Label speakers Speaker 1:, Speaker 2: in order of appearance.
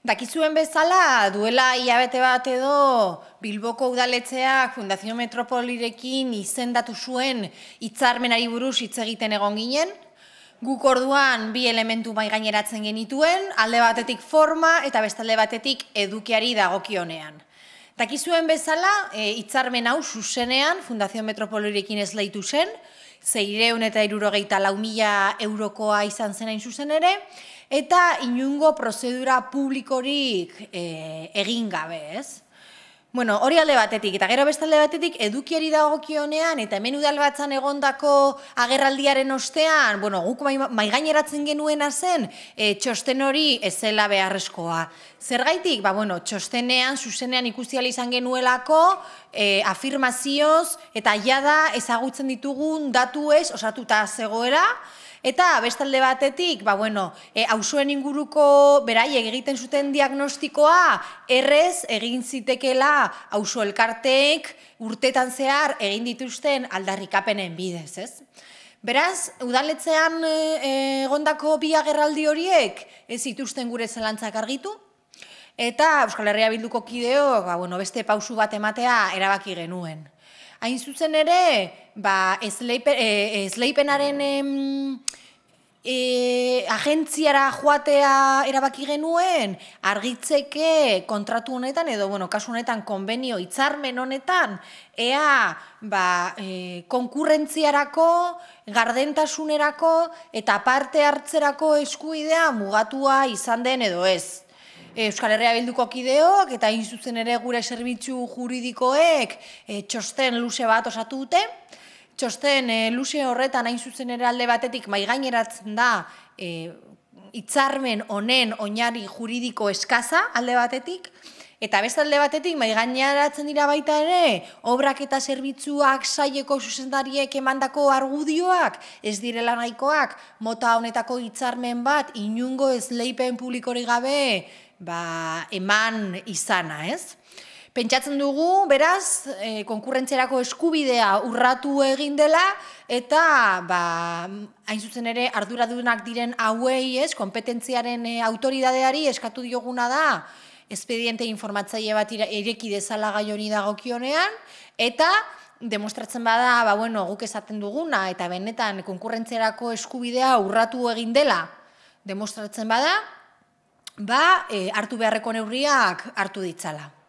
Speaker 1: Dakizuen bezala, duela ilabete bat edo Bilboko Udaletzea Fundazio Metropolirekin izendatu zuen hitzarmenari buruz hitz egiten egon ginen. Guk orduan bi elementu bai gaineratzen genituen, alde batetik forma eta bestalde batetik edukiari dagokionean. Dakizuen bezala, eh, hitzarmen hau zuzenean Fundazio Metropolirekin ez zen, zeireun eta irurogeita lau mila eurokoa izan zen hain zuzen ere, eta inungo prozedura publikorik e, egin gabe ez. Bueno, hori alde batetik, eta gero beste alde batetik, edukiari dagokionean eta hemen udal batzan egondako agerraldiaren ostean, bueno, guk maigaineratzen genuen zen e, txosten hori ezela beharrezkoa. Zergaitik, ba, bueno, txostenean, zuzenean ikustial izan genuelako, e, afirmazioz, eta jada ezagutzen ditugun datuez osatuta zegoera, Eta bestalde batetik, ba bueno, e, inguruko beraiek egiten zuten diagnostikoa errez egin zitekela auzo elkartek urtetan zehar egin dituzten aldarrikapenen bidez, ez? Beraz, udaletzean eh, egondako e, bi agerraldi horiek ez zituzten gure zelantzak argitu eta Euskal Herria Bilduko kideo, ba bueno, beste pausu bat ematea erabaki genuen. Hain zuzen ere, ba, eh, E, agentziara joatea erabaki genuen argitzeke kontratu honetan edo bueno, kasu honetan konbenio hitzarmen honetan ea ba, e, konkurrentziarako gardentasunerako eta parte hartzerako eskuidea mugatua izan den edo ez. Euskal Herria bilduko kideok eta in zuzen ere gure zerbitzu juridikoek e, txosten luze bat osatu dute, txosten e, luze horretan hain zuzen ere alde batetik maigaineratzen da e, eh, itzarmen honen oinari juridiko eskaza alde batetik eta beste alde batetik maigaineratzen dira baita ere obrak eta zerbitzuak saieko susendariek emandako argudioak ez direla nahikoak mota honetako itzarmen bat inungo ez leipen publikorik gabe ba, eman izana ez Pentsatzen dugu, beraz, e, konkurrentzerako eskubidea urratu egin dela, eta, ba, hain zuzen ere, arduradunak diren hauei, ez, kompetentziaren e, autoridadeari eskatu dioguna da, espediente informatzaile bat ireki dezala gai hori dagokionean, eta demostratzen bada, ba, bueno, guk esaten duguna, eta benetan konkurrentzerako eskubidea urratu egin dela, demostratzen bada, ba, e, hartu beharreko neurriak hartu ditzala.